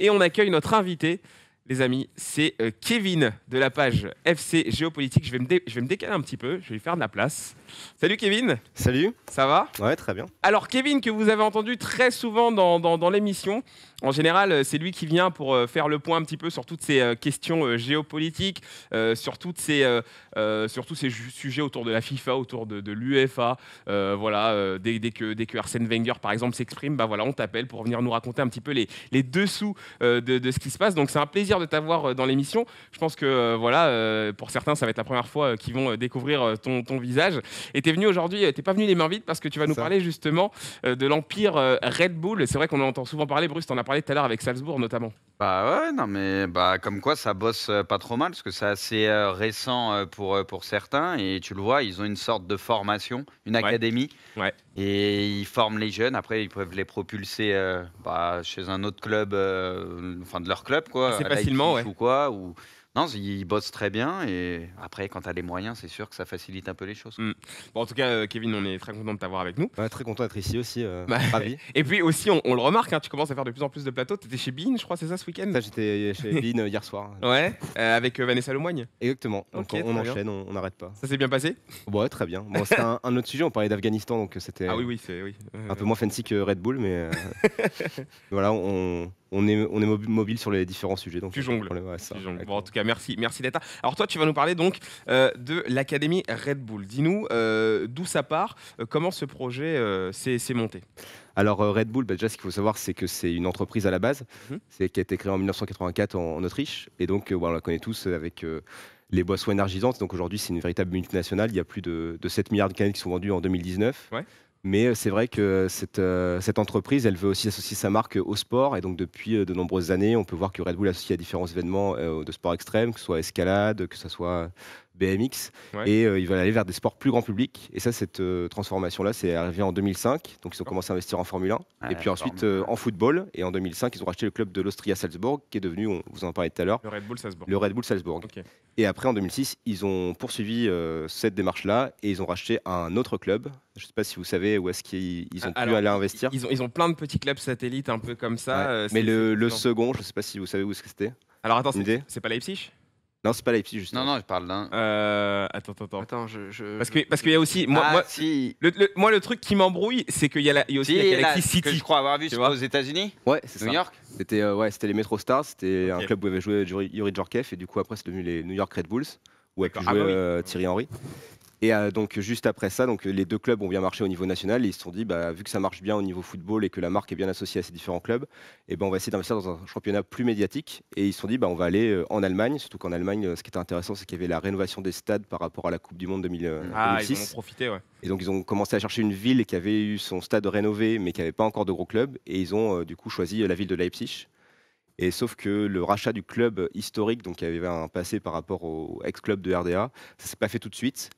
et on accueille notre invité les amis, c'est euh, Kevin de la page FC Géopolitique. Je vais, me je décaler un petit peu, je vais lui faire de la place. Salut Kevin Salut Ça va Ouais, très bien. Alors Kevin, que vous avez entendu très souvent dans, l'émission, en général, euh, c'est lui qui vient pour euh, faire le point un petit peu sur toutes ces questions géopolitiques, sur, tous ces sujets autour de la FIFA, autour de, l'UEFA. voilà, dès, que, dès Arsène Wenger, par exemple, s'exprime, bah voilà, on t'appelle pour venir nous raconter un petit peu les, les dessous de ce qui se passe. Donc c'est un plaisir de t'avoir euh, dans l'émission. Je pense que euh, voilà, euh, pour certains, ça va être la première fois qu'ils vont découvrir ton, ton visage. Et tu es venu aujourd'hui, tu pas venu les mains vides parce que tu vas nous parler justement de l'empire Red Bull. C'est vrai qu'on en entend souvent parler, Bruce, tu en as parlé tout à l'heure avec Salzbourg notamment. Bah ouais, non mais bah, comme quoi ça bosse pas trop mal parce que c'est assez récent pour, pour certains et tu le vois, ils ont une sorte de formation, une académie. Et ils forment les jeunes. Après, ils peuvent les propulser euh, bah, chez un autre club, euh, enfin de leur club, quoi. facilement, Ou quoi, ou non, ils bossent très bien et après, quand tu as les moyens, c'est sûr que ça facilite un peu les choses. Mm. en tout cas, euh, Kevin, on est très content de t'avoir avec nous. très content d'être ici aussi. Euh, ravi. Et puis aussi, on, le remarque, hein, tu commences à faire de plus en plus de plateaux. Tu étais chez Bean, je crois, c'est ça ce week-end j'étais chez Bean euh, hier soir. Ouais, avec Vanessa Lemoigne. Exactement. on, enchaîne, on n'arrête pas. Ça s'est bien passé Ouais, très bien. Bon, c'était un, autre sujet, on parlait d'Afghanistan, donc c'était ah, oui, oui, oui. un peu moins fancy que Red Bull, mais voilà, on on est, on est mobile sur les différents sujets. Donc tu jongles. en tout cas, merci, merci d'être Alors toi, tu vas nous parler donc euh, de l'académie Red Bull. Dis-nous euh, d'où ça part, euh, comment ce projet s'est monté. Alors Red Bull, bah, déjà ce qu'il faut savoir, c'est que c'est une entreprise à la base, mhm. qui a été créée en 1984 en, Autriche, et donc on la connaît tous avec les boissons énergisantes. Donc aujourd'hui, c'est une véritable multinationale. Il y a plus de, 7 milliards de canettes qui sont vendues en 2019. Ouais. Mais euh, c'est vrai que euh, cette, entreprise, elle veut aussi associer sa marque au sport. Et donc, depuis euh, de nombreuses années, on peut voir que Red Bull associe à différents événements de sport extrême, que ce soit escalade, que ce soit BMX, et euh, ils veulent aller vers des sports plus grand public. Et ça, cette euh, transformation-là, c'est arrivé en 2005. Donc ils ont commencé à investir en Formule 1, ah et puis ensuite euh, en football. Et en 2005, ils ont racheté le club de l'Austria Salzbourg, qui est devenu, on vous en parlait tout à l'heure, le Red Bull Salzbourg. Le Red Bull Salzbourg. Et après, en 2006, ils ont poursuivi cette démarche-là, et ils ont racheté un autre club. Je ne sais pas si vous savez où est-ce qu'ils ont ah, pu aller investir. Ils ont, ils ont plein de petits clubs satellites un peu comme ça. Mais le, second, je ne sais pas si vous savez où c'était. Alors attends, c'est pas Leipzig non, c'est pas Leipzig, justement. Non, non, je parle d'un. Euh, attends, attends, attends. Je, je, parce qu'il parce y a aussi. Moi, ah, moi, si. le, moi, le, truc qui m'embrouille, c'est qu'il y, a y aussi si, City. Que je crois avoir vu, aux États-Unis Ouais, c'est ça. New York euh, C'était les Metro Stars. C'était un club où avait joué Yuri Djorkaeff. Et du coup, après, c'est devenu les New York Red Bulls, où a pu ah, bah jouer euh, Thierry Henry. Et euh, donc juste après ça, donc les deux clubs ont bien marché au niveau national et ils se sont dit, bah, vu que ça marche bien au niveau football et que la marque est bien associée à ces différents clubs, et eh ben, on va essayer d'investir dans un championnat plus médiatique. Et ils se sont dit, bah, on va aller euh, en Allemagne, surtout qu'en Allemagne, euh, ce qui était intéressant, c'est qu'il y avait la rénovation des stades par rapport à la Coupe du Monde 2006. ah, Ils ont profité, ouais. Et donc ils ont commencé à chercher une ville qui avait eu son stade rénové mais qui n'avait pas encore de gros clubs. Et ils ont du coup choisi la ville de Leipzig. Et sauf que le rachat du club historique, donc qui avait un passé par rapport au ex-club de RDA, ça s'est pas fait tout de suite.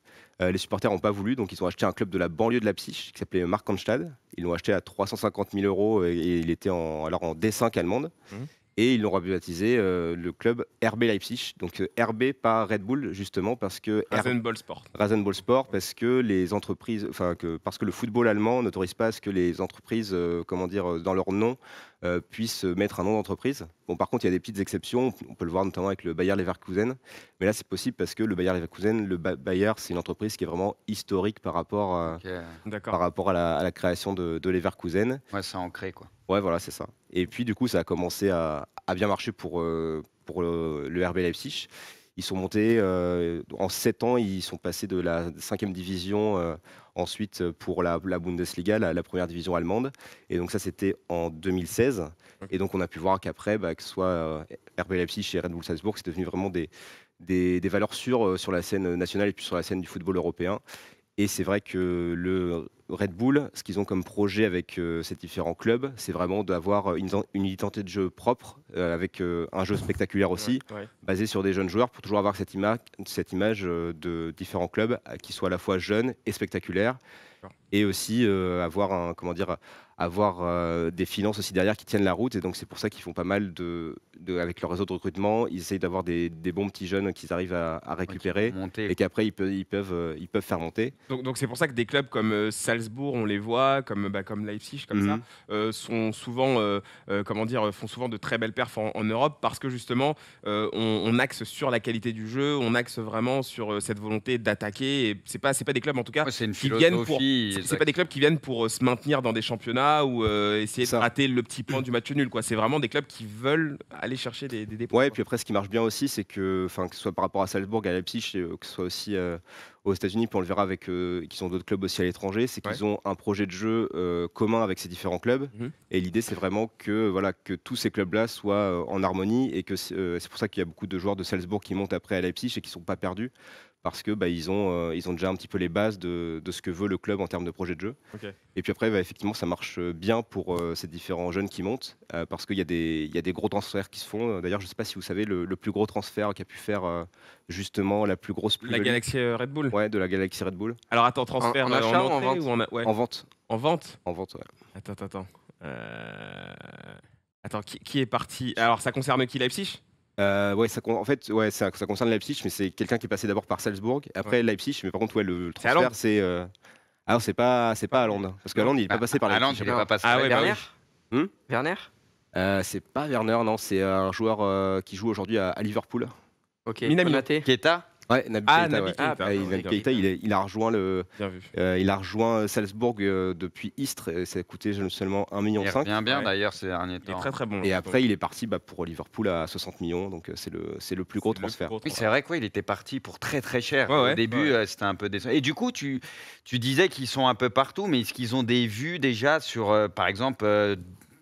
Euh, les supporters n'ont pas voulu, donc ils ont acheté un club de la banlieue de la Psyche qui s'appelait Markenstadt. Ils l'ont acheté à 350 000 euros et, il était en, alors en D5 allemande. Mmh et ils l'ont rebaptisé euh, le club RB Leipzig. Donc euh, RB pas Red Bull justement parce que Rasenball Sport. Sport parce que les entreprises, enfin parce que le football allemand n'autorise pas à ce que les entreprises, euh, comment dire, dans leur nom puissent mettre un nom d'entreprise. Bon, par contre, il y a des petites exceptions. On peut le voir notamment avec le Bayer Leverkusen. Mais là, c'est possible parce que le Bayer Leverkusen, le c'est une entreprise qui est vraiment historique par rapport, à, la, création de, de Leverkusen. Ouais, c'est ancré quoi. Ouais, voilà, c'est ça. Et puis, du coup, ça a commencé à, bien marcher pour, euh, euh, le, RB Leipzig. Ils sont montés, euh, en sept ans, ils sont passés de la 5 division ensuite pour la, Bundesliga, la, première division allemande. Et donc ça, c'était en 2016. Mmh. Et donc on a pu voir qu'après, bah, que ce soit RB Leipzig et Red Bull Salzbourg, c'est devenu vraiment des, des valeurs sûres sur la scène nationale et puis sur la scène du football européen. Et c'est vrai que le Red Bull, ce qu'ils ont comme projet avec euh, ces différents clubs, c'est vraiment d'avoir une, identité de jeu propre, euh, avec euh, un jeu spectaculaire aussi, basé sur des jeunes joueurs, pour toujours avoir cette, cette image de différents clubs qui soient à la fois jeunes et spectaculaires, et aussi avoir un, comment dire, avoir euh, des finances aussi derrière qui tiennent la route. Et donc, c'est pour ça qu'ils font pas mal de, avec leur réseau de recrutement. Ils essayent d'avoir des, bons petits jeunes qu'ils arrivent à, récupérer et qu'après, ils, ils, peuvent, ils peuvent euh, faire monter. Donc, c'est pour ça que des clubs comme euh, Salzbourg, on les voit, comme, bah, comme Leipzig, comme ça, mhm. sont souvent, comment dire, font souvent de très belles perfs en, Europe parce que justement, on, axe sur la qualité du jeu, on axe vraiment sur cette volonté d'attaquer. Et c'est pas, pas des clubs, en tout cas, qui viennent pour. C'est pas des clubs qui viennent pour se maintenir dans des championnats ou euh, essayer de rater le petit point du match nul. C'est vraiment des clubs qui veulent aller chercher des, des, des Ouais, et puis après, ce qui marche bien aussi, c'est que, que ce soit par rapport à Salzbourg, à Leipzig, euh, que ce soit aussi euh, aux États-Unis, puis on le verra avec qui qu'ils ont d'autres clubs aussi à l'étranger, c'est qu'ils ont un projet de jeu commun avec ces différents clubs. Mhm. Et l'idée, c'est vraiment que, voilà, que tous ces clubs-là soient en harmonie et que c'est pour ça qu'il y a beaucoup de joueurs de Salzbourg qui montent après à Leipzig et qui ne sont pas perdus parce que bah, ils, ont, euh, ils ont déjà un petit peu les bases de, de, ce que veut le club en termes de projet de jeu. Et puis après, bah, effectivement, ça marche euh, bien pour euh, ces différents jeunes qui montent, parce qu'il y, y, a des gros transferts qui se font. D'ailleurs, je ne sais pas si vous savez, le, plus gros transfert qu'a pu faire justement la plus grosse... la galaxie Red Bull Ouais, de la galaxie Red Bull. Alors attends, transfert en, en achat en, vente en, vente En vente En vente, ouais. Attends, attends, attends. Attends, qui, qui, est parti Alors ça concerne qui Leipzig euh, ouais, ça, en fait, ouais, ça, concerne Leipzig, mais c'est quelqu'un qui est passé d'abord par Salzbourg, après Leipzig, mais par contre, ouais, le, transfert, c'est. Euh, ah, c'est pas, c'est pas Londres parce qu'à bah, Londres, il est pas passé par Leipzig. il pas passé. Ah ouais, bah Werner. Hmm Werner. Euh, c'est pas Werner, non, c'est un joueur euh, qui joue aujourd'hui à, Liverpool. Ok. Minamino. Keita ah, il, a rejoint le, euh, il a rejoint Salzbourg euh, depuis Istres. Et ça a coûté seulement 1,5 million. Il Bien bien d'ailleurs ces derniers temps. très très bon. Et après, il est parti bah, pour Liverpool à 60 millions. Donc euh, c'est le, c'est le plus gros transfert. oui, c'est vrai quoi. Il était parti pour très très cher. Au début, c'était un peu décent. Et du coup, tu, tu disais qu'ils sont un peu partout, mais est-ce qu'ils ont des vues déjà sur, par exemple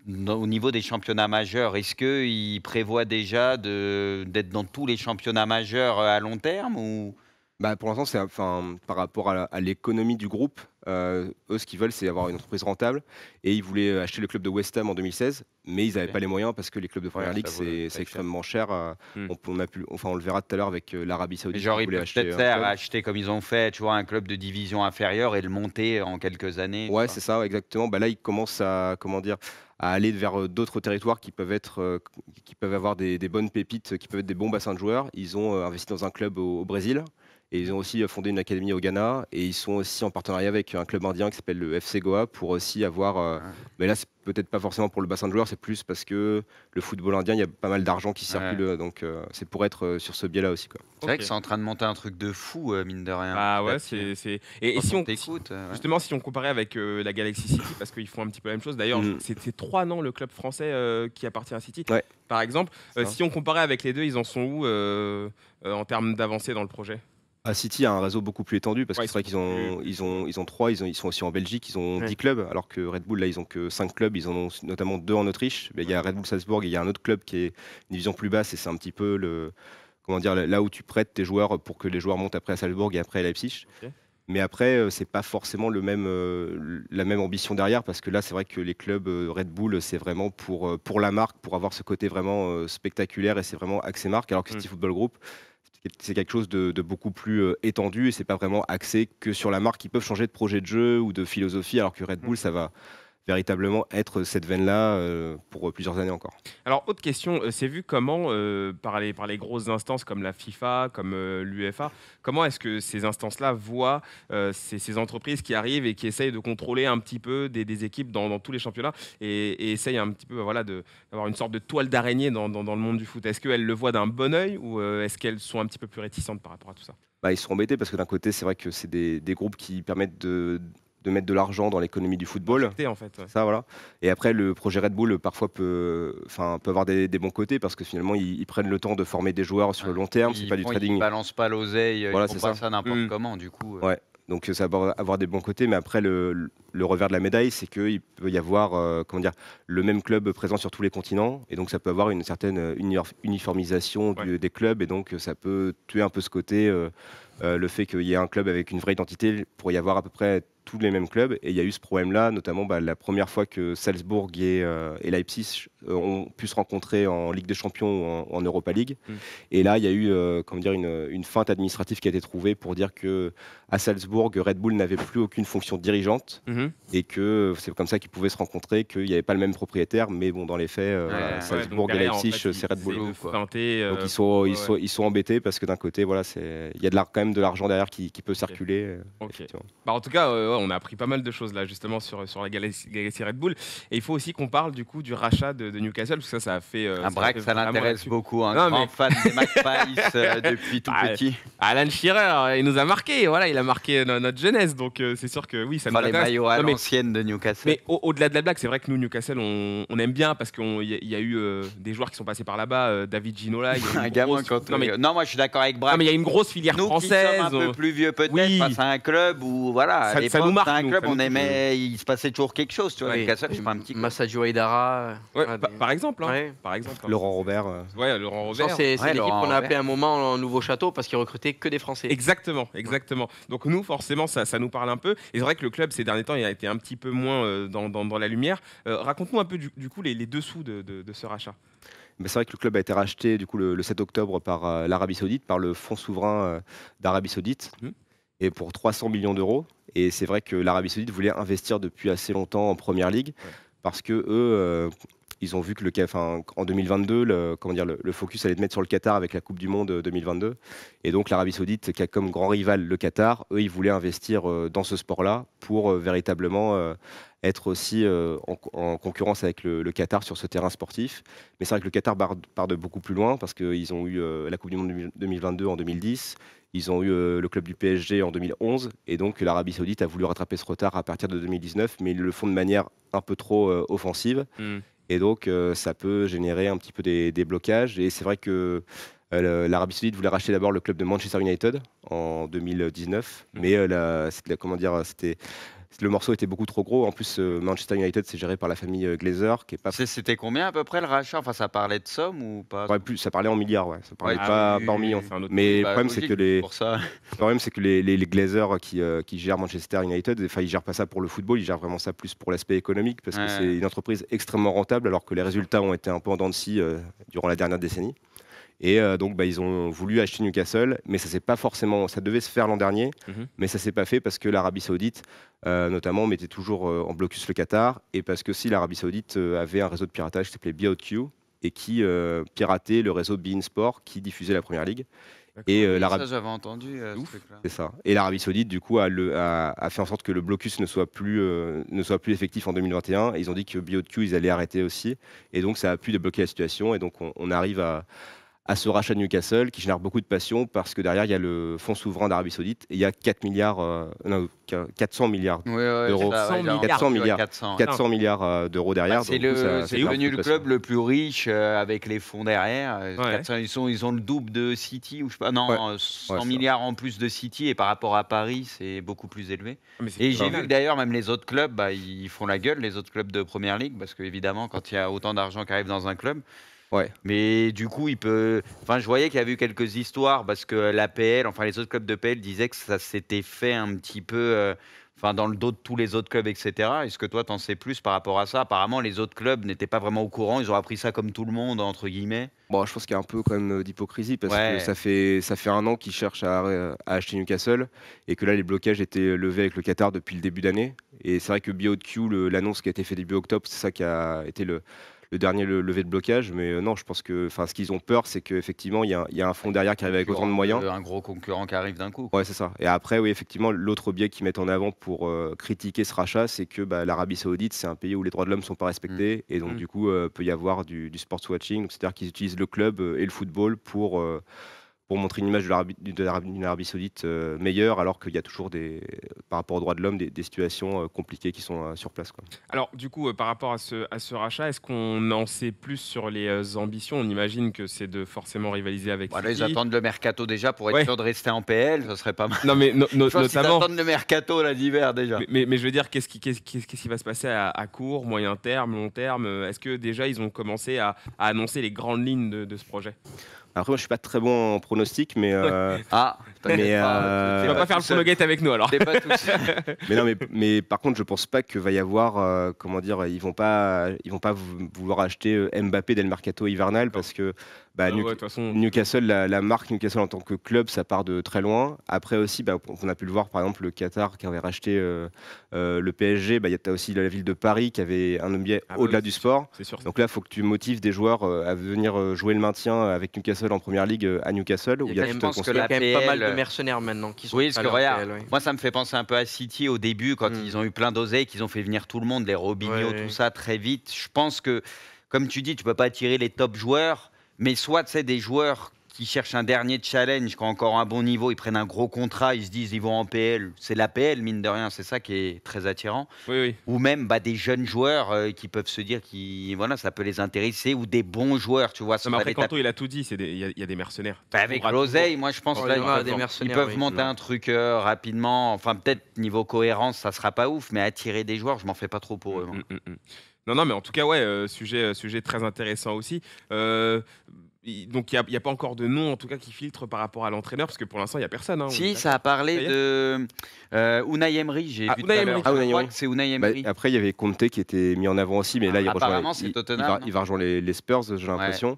au niveau des championnats majeurs, est-ce qu'il prévoit déjà d'être dans tous les championnats majeurs euh, à long terme ou bah, pour l'instant, c'est enfin, par rapport à l'économie du groupe. Euh, eux, ce qu'ils veulent, c'est avoir une entreprise rentable. Et ils voulaient acheter le club de West Ham en 2016, mais ils n'avaient pas les moyens parce que les clubs de Premier League, c'est extrêmement cher. Euh, hmm. On, a pu, enfin, on le verra tout à l'heure avec euh, l'Arabie Saoudite. Genre, ils voulaient acheter, acheter comme ils ont fait, tu vois, un club de division inférieure et le monter en quelques années. Ouais, c'est ça, exactement. Bah, là, ils commencent à, comment dire, à aller vers d'autres territoires qui peuvent, être, qui peuvent avoir des, bonnes pépites, qui peuvent être des bons bassins de joueurs. Ils ont investi dans un club au Brésil. Et ils ont aussi euh, fondé une académie au Ghana. Et ils sont aussi en partenariat avec euh, un club indien qui s'appelle le FC Goa pour aussi avoir. Euh, ah. Mais là, c'est peut-être pas forcément pour le bassin de joueurs, c'est plus parce que le football indien, il y a pas mal d'argent qui circule. Donc c'est pour être sur ce biais-là aussi. C'est vrai que c'est en train de monter un truc de fou, mine de rien. Ah ouais, c'est. Et, si on. T'écoute, justement, si on comparait avec la Galaxy City, parce qu'ils font un petit peu la même chose. D'ailleurs, mm. c'est, trois noms le club français qui appartient à City. Par exemple, si on comparait avec les deux, ils en sont où en termes d'avancée dans le projet à City a un réseau beaucoup plus étendu parce que c'est vrai qu'ils ont, ils ont, ils ont trois, ils, ont, sont aussi en Belgique, ils ont dix clubs, alors que Red Bull, là, ils ont que cinq clubs, ils en ont notamment deux en Autriche. Il y a Red Bull Salzbourg et il y a un autre club qui est une division plus basse et c'est un petit peu le, comment dire, là où tu prêtes tes joueurs pour que les joueurs montent après à Salzbourg et après à Leipzig. Mais après, euh, ce n'est pas forcément le même, euh, la même ambition derrière, parce que là, c'est vrai que les clubs euh, Red Bull, c'est vraiment pour, pour la marque, pour avoir ce côté vraiment spectaculaire et c'est vraiment axé marque, alors que mm. City Football Group, c'est quelque chose de, beaucoup plus euh, étendu et c'est pas vraiment axé que sur la marque. Ils peuvent changer de projet de jeu ou de philosophie, alors que Red mm. Bull, ça va véritablement être cette veine-là euh, pour plusieurs années encore. Alors, autre question, euh, c'est vu comment, euh, par, les, grosses instances comme la FIFA, comme l'UFA, l'UEFA, comment est-ce que ces instances-là voient ces, entreprises qui arrivent et qui essayent de contrôler un petit peu des, équipes dans, tous les championnats et, essayent un petit peu bah, voilà, d'avoir une sorte de toile d'araignée dans, le monde du foot Est-ce qu'elles le voient d'un bon oeil ou est-ce qu'elles sont un petit peu plus réticentes par rapport à tout ça bah, Ils sont embêtés parce que d'un côté, c'est vrai que c'est des groupes qui permettent de de mettre de l'argent dans l'économie du football. En fait, Ça, voilà. Et après, le projet Red Bull parfois peut, enfin, peut avoir des, bons côtés parce que finalement, ils, prennent le temps de former des joueurs sur le long terme. C'est pas du trading. Ils balancent pas l'oseille. Voilà, ils ça, n'importe mm. comment, du coup. Euh. Ouais. Donc ça va avoir des bons côtés, mais après le, revers de la médaille, c'est qu'il peut y avoir euh, comment dire, le même club présent sur tous les continents, et donc ça peut avoir une certaine euh, uniformisation des clubs, et donc ça peut tuer un peu ce côté, le fait qu'il y ait un club avec une vraie identité, pour y avoir à peu près tous les mêmes clubs. Et il y a eu ce problème-là, notamment bah, la première fois que Salzbourg et euh, Leipzig euh, ont pu se rencontrer en Ligue des Champions ou en, Europa League. Mm. Et là, il y a eu euh, comment dire, une, feinte administrative qui a été trouvée pour dire que à Salzbourg, Red Bull n'avait plus aucune fonction dirigeante mm-hmm. et que c'est comme ça qu'ils pouvaient se rencontrer, qu'il n'y avait pas le même propriétaire. Mais bon, dans les faits, euh, Salzbourg et Leipzig, c'est Red Bull. ils sont, ils, sont, ils sont embêtés parce que d'un côté, voilà, il y a de quand même de l'argent derrière qui, peut circuler. Bah, en tout cas, on a appris pas mal de choses là justement sur, sur la Galaxy Red Bull. Et il faut aussi qu'on parle du coup du rachat de de, Newcastle, parce que ça, ça a fait. un euh, break, ah, ça, ça l'intéresse beaucoup. Un hein. non, grand fan des McPies euh, depuis tout bah, petit. Alan Shearer, il nous a marqué. Voilà, il a marqué notre jeunesse. Donc, euh, c'est sûr que oui, ça enfin, nous les maillots à de Newcastle. Mais au-delà de la blague, c'est vrai que nous, Newcastle, on, aime bien parce qu'il y, a eu des joueurs qui sont passés par là-bas. David Ginola. Il y a un gamin grosse... non, mais... non, moi, je suis d'accord avec Brack. mais il y a une grosse filière nous, française. Qui un peu plus vieux, peut-être. Face à un club où, voilà, ça, nous marque. un club, on aimait. Il se passait toujours quelque chose. Tu vois, Newcastle, je pas un petit. massage au par exemple, hein. hein. Laurent Robert. Euh. Laurent Robert. C'est l'équipe qu'on a appelée un moment en nouveau château parce qu'il recrutait que des Français. Exactement, exactement. Donc nous, forcément, ça, nous parle un peu. Et c'est vrai que le club, ces derniers temps, il a été un petit peu moins euh, dans, la lumière. Euh, raconte-nous un peu, du, coup, les, dessous de, ce rachat. Mais c'est vrai que le club a été racheté du coup, le, 7 octobre par l'Arabie Saoudite, par le Fonds souverain d'Arabie Saoudite, mmh. et pour 300 millions d'euros. Et c'est vrai que l'Arabie Saoudite voulait investir depuis assez longtemps en Première Ligue, parce que eux, ils ont vu que en 2022, le, focus allait être mettre sur le Qatar avec la Coupe du Monde 2022. Euh, et donc l'Arabie Saoudite, qui a comme grand rival le Qatar, eux, ils voulaient investir euh, dans ce sport-là pour euh, véritablement être aussi en, concurrence avec le, Qatar sur ce terrain sportif. Mais c'est vrai que le Qatar part, de beaucoup plus loin parce qu'ils ont eu la Coupe du Monde 2022 en 2010, ils ont eu le club du PSG en 2011, et donc l'Arabie Saoudite a voulu rattraper ce retard à partir de 2019, mais ils le font de manière un peu trop offensive. Hmm. Et donc, euh, ça peut générer un petit peu des, blocages. Et c'est vrai que euh, l'Arabie Saoudite voulait racheter d'abord le club de Manchester United en 2019, mm. mais euh, la, comment dire, c'était le morceau était beaucoup trop gros. En plus, euh, Manchester United, c'est géré par la famille euh, Glazer. Qui est pas... C'était combien à peu près le rachat Enfin, ça parlait de somme ou pas Ça parlait en milliards, ouais. Ça parlait pas, en millions. mais le problème, c'est que les. Euh, qui, gèrent Manchester United, enfin, ils gèrent pas ça pour le football, ils gèrent vraiment ça plus pour l'aspect économique parce que c'est une entreprise extrêmement rentable alors que les résultats ont été un peu en dents de scie durant la dernière décennie. Et euh, donc, bah, ils ont voulu acheter Newcastle, mais ça s'est pas forcément. Ça devait se faire l'an dernier, mhm. mais ça s'est pas fait parce que l'Arabie Saoudite, euh, notamment, mettait toujours euh, en blocus le Qatar, et parce que si l'Arabie Saoudite avait un réseau de piratage qui s'appelait BioQ et qui piratait le réseau Bein Sport qui diffusait la Première Ligue. Et l'Arabie. j'avais entendu. c'est ça. Et l'Arabie Saoudite, du coup, a, le, a, fait en sorte que le blocus ne soit plus, ne soit plus effectif en 2021. ils ont dit que BioQ, ils allaient arrêter aussi. Et donc, ça a pu débloquer la situation. Et donc, on arrive à, à ce rachat de Newcastle qui génère beaucoup de passion parce que derrière il y a le fonds souverain d'Arabie Saoudite et il y a 4 milliards, 400 euh, milliards d'euros. 400 milliards, euh, d'euros derrière. c'est devenu le, club le plus riche euh, avec les fonds derrière. ils, ont le double de City, ou je sais pas, non, 100 milliards en plus de City et par rapport à Paris c'est beaucoup plus élevé. Ah, et j'ai vu que d'ailleurs même les autres clubs, bah, ils font la gueule, les autres clubs de Première Ligue, parce qu'évidemment quand il y a autant d'argent qui arrive dans un club, Ouais. Mais du coup, il peut. Enfin, je voyais qu'il y avait eu quelques histoires parce que PL, enfin les autres clubs de PL disaient que ça s'était fait un petit peu. Euh, enfin, dans le dos de tous les autres clubs, etc. Est-ce que toi, t'en sais plus par rapport à ça Apparemment, les autres clubs n'étaient pas vraiment au courant. Ils ont appris ça comme tout le monde, entre guillemets. Bon, je pense qu'il y a un peu quand même euh, d'hypocrisie parce que ça fait, ça fait un an qu'ils cherchent à, euh, à, acheter Newcastle et que là, les blocages étaient levés avec le Qatar depuis le début d'année. Et c'est vrai que BioQ, l'annonce qui a été faite début octobre, c'est ça qui a été le le dernier le, levé de blocage. Mais euh, non, je pense que ce qu'ils ont peur, c'est qu'effectivement, il y, a un fond derrière qui arrive avec autant de moyens. Euh, un gros concurrent qui arrive d'un coup. Ouais, c'est ça. Et après, oui, effectivement, l'autre biais qu'ils mettent en avant pour euh, critiquer ce rachat, c'est que bah, l'Arabie Saoudite, c'est un pays où les droits de l'homme ne sont pas respectés. Mm. Et donc, mm. du coup, il peut y avoir du, sports watching. C'est-à-dire qu'ils utilisent le club et le football pour pour montrer une image d'une l'Arabie saoudite euh, meilleure, alors qu'il y a toujours, des, par rapport aux droits de l'homme, des, situations euh, compliquées qui sont euh, sur place. Quoi. Alors, du coup, par rapport à ce, à ce rachat, est-ce qu'on en sait plus sur les ambitions On imagine que c'est de forcément rivaliser avec. Voilà, ils attendent le mercato déjà pour être sûr de rester en PL, ce serait pas mal. Non, mais notamment. Ils attendent le mercato l'hiver déjà. Mais, je veux dire, qu'est-ce qui, qui va se passer à, court, moyen terme, long terme Est-ce que déjà ils ont commencé à, annoncer les grandes lignes de, de ce projet après, moi, je suis pas très bon en pronostic, mais. Euh, ah, mais, euh, vas pas, faire le promogate avec nous alors. mais non, mais, mais, par contre, je pense pas que va y avoir, euh, comment dire, ils vont pas, ils vont pas vouloir acheter Mbappé d'El mercato hivernal parce que bah, ah Newcastle, la, marque Newcastle en tant que club, ça part de très loin. Après aussi, bah, on a pu le voir, par exemple, le Qatar qui avait racheté euh, euh, le PSG. Bah, il y a aussi la ville de Paris qui avait un objet ah au-delà du sport. Donc là, il faut que tu motives des joueurs euh, à venir jouer le maintien avec Newcastle en première ligue à Newcastle. Où il y a, quand pas mal de mercenaires maintenant qui sont Oui, moi, ça me fait penser un peu à City au début, quand hmm. ils ont eu plein d'oseilles, qu'ils ont fait venir tout le monde, les Robinho, tout ça, très vite. Je pense que, comme tu dis, tu peux pas attirer les top joueurs mais soit c'est des joueurs qui cherchent un dernier challenge, qui ont encore un bon niveau, ils prennent un gros contrat, ils se disent ils vont en PL. C'est la PL, mine de rien, c'est ça qui est très attirant. Ou même bah, des jeunes joueurs euh, qui peuvent se dire qui voilà, ça peut les intéresser, ou des bons joueurs, tu vois. ça après, il a tout dit, il y, a des mercenaires. Bah, avec l'oseille, moi je pense qu'ils oh, ils, peuvent monter un truc euh, rapidement. Enfin, peut-être niveau cohérence, ça sera pas ouf, mais attirer des joueurs, je m'en fais pas trop pour mm, eux. Hein. Mm, mm, non, non, mais en tout cas, ouais, euh, sujet, euh, sujet très intéressant aussi. Euh, donc il n'y a, pas encore de nom en tout cas qui filtre par rapport à l'entraîneur parce que pour l'instant il y a personne. Hein, si, ça a parlé de euh, Unai Emery, j'ai ah, vu Unai Emery. Ah, c'est Unai bah, Emery. après il y avait Conte qui était mis en avant aussi mais là il, hein. va, rejoindre les, Spurs j'ai l'impression.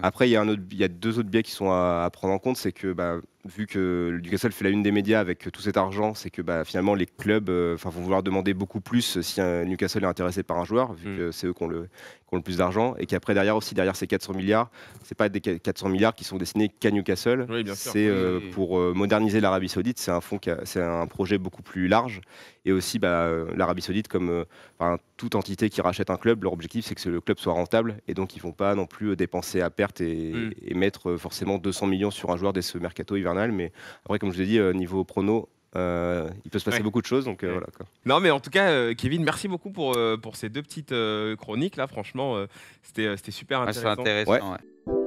Après il y, a deux autres biais qui sont à, prendre en compte c'est que bah, vu que Newcastle fait la une des médias avec tout cet argent, c'est que bah, finalement les clubs euh, vont vouloir demander beaucoup plus si un Newcastle est intéressé par un joueur, vu mm. que c'est eux qui ont le, le plus d'argent et qui après derrière aussi derrière ces 400 milliards, c'est pas des 400 milliards qui sont destinés qu'à Newcastle, c'est euh, pour euh, moderniser l'Arabie Saoudite, c'est un fonds c'est un projet beaucoup plus large et aussi bah, euh, l'Arabie Saoudite comme toute entité qui rachète un club, leur objectif c'est que le club soit rentable et donc ils vont pas non plus dépenser à perte et, mm. mettre forcément 200 millions sur un joueur dès ce mercato hivernal mais après comme je vous ai dit niveau prono euh, il peut se passer beaucoup de choses, donc euh, voilà. Quoi. Non, mais en tout cas, euh, Kevin, merci beaucoup pour, pour ces deux petites chroniques là. Franchement, c'était super ah, intéressant. intéressant ouais.